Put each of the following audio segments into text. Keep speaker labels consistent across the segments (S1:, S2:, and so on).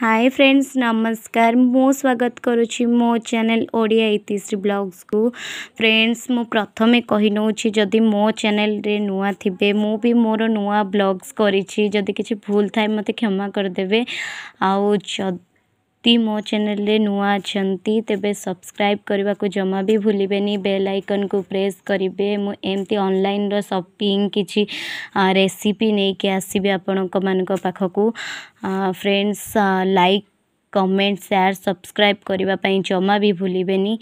S1: hi friends नमस्कार मु स्वागत करुच्ची मो चेल ओडिया इतिश्री ब्लग्स को फ्रेंड्स मु प्रथम कही नौ जदि मो चेल नुआ थे मु भी मोर नुआ ब्लग्स करी जदि किसी भूल थाए मत क्षमा करदे आदि जदि मो चेल नुआ अच्छा तेज सब्सक्राइब करने को जमा भी भूल बेल आइकन को प्रेस करेंगे मुझे अनल सपिंग किसी रेसीपी नहीं कि आसबी को पाखकु friends like comment share subscribe करने जमा भी भूल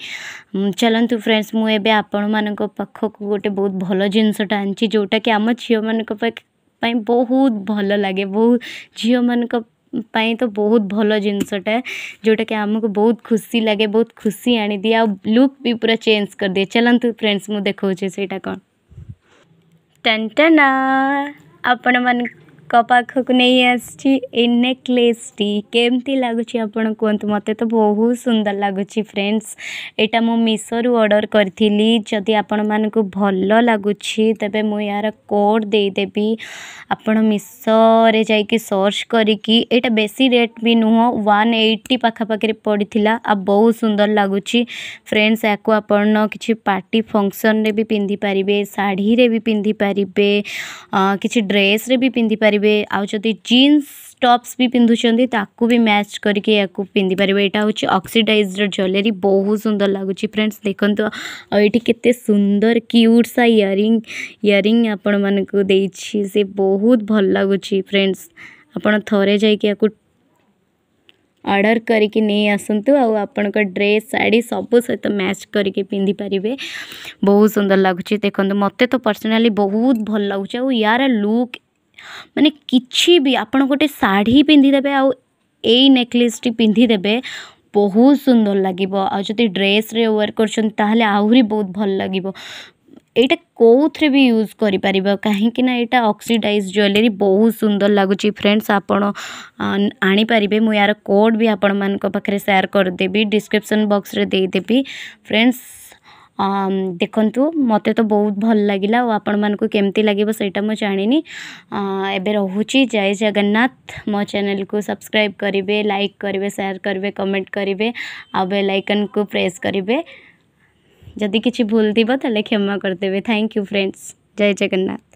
S1: चलतु फ्रेंड्स मुझे आपण मान पाखक गोटे बहुत भल जिन आँची जोटा कि आम झील बहुत भल लगे बहुत झील मानक पाई तो बहुत भल जिनटे जोटा कि आमको बहुत खुशी लगे बहुत खुशी आनी दिए लुक भी पूरा चेंज कर दिए चलतु फ्रेंड्स मुझे देखा सहीटा कौन टेन आपण मान କପାଖକୁ ନେଇ ଆସିଛି ଇନେକ୍ଲେସ୍ଟି କେମିତି ଲାଗୁଛି ଆପଣ କୁହନ୍ତୁ ମୋତେ ତ ବହୁତ ସୁନ୍ଦର ଲାଗୁଛି ଫ୍ରେଣ୍ଡସ୍ ଏଇଟା ମୁଁ ମିଶୋରୁ ଅର୍ଡ଼ର୍ କରିଥିଲି ଯଦି ଆପଣମାନଙ୍କୁ ଭଲ ଲାଗୁଛି ତେବେ ମୁଁ ଏହାର କୋଡ଼୍ ଦେଇଦେବି ଆପଣ ମିଶୋରେ ଯାଇକି ସର୍ଚ୍ଚ କରିକି ଏଇଟା ବେଶୀ ରେଟ୍ ବି ନୁହଁ ୱାନ୍ ଏଇଟି ପାଖାପାଖିରେ ପଡ଼ିଥିଲା ଆଉ ବହୁତ ସୁନ୍ଦର ଲାଗୁଛି ଫ୍ରେଣ୍ଡସ୍ ୟାକୁ ଆପଣ କିଛି ପାର୍ଟି ଫଙ୍କସନ୍ରେ ବି ପିନ୍ଧିପାରିବେ ଶାଢ଼ୀରେ ବି ପିନ୍ଧିପାରିବେ କିଛି ଡ୍ରେସ୍ରେ ବି ପିନ୍ଧିପାରିବେ पारे आदि जीन्स टप्स भी पिंधुं भी मैच करके पिंधिपर यहाँ हूँ अक्सीडाइज ज्वेलरी बहुत सुंदर लगुच फ्रेंड्स देखते आठ के सुंदर क्यूट सा इयरींग इयरींग आपण मानक से बहुत भल लगुच फ्रेंड्स आपड़ थे अर्डर करके नहीं आसतु आपण का ड्रेस साड़ी सब सहित तो मैच करके पिंधिपर बहुत सुंदर लगुच देखते मत तो पर्सनाली बहुत भल लगुच यार लुक मैंने किसी भी आप गए शाढ़ी पिंधिदे पिंधिदेवे नेकलेस टी पिंधिदे बहुत सुंदर लगे आदि ड्रेस रे वेयर कर आहरी बहुत भल लगे यहाँ कौरे भी यूज कर करपर कहीं यहाँ अक्सीडाइज ज्वेलरी बहुत सुंदर लगुच फ्रेंड्स आप मुझ यार कोड भी आपण मान पाखे सेयार करदेवि डिस्क्रिपन बक्स में फ्रेंड्स देखु मत तो बहुत भल लगा और आपण मन को लगे से जानी एवं रोची जय जगन्नाथ मो चेल को सब्सक्राइब करेंगे लाइक करेंगे सेयार करेंगे कमेंट करेंगे आउ बेलैकन को प्रेस करेंगे जदि किसी भूल थी तेल क्षमा करदे थैंक यू फ्रेंड्स जय जगन्नाथ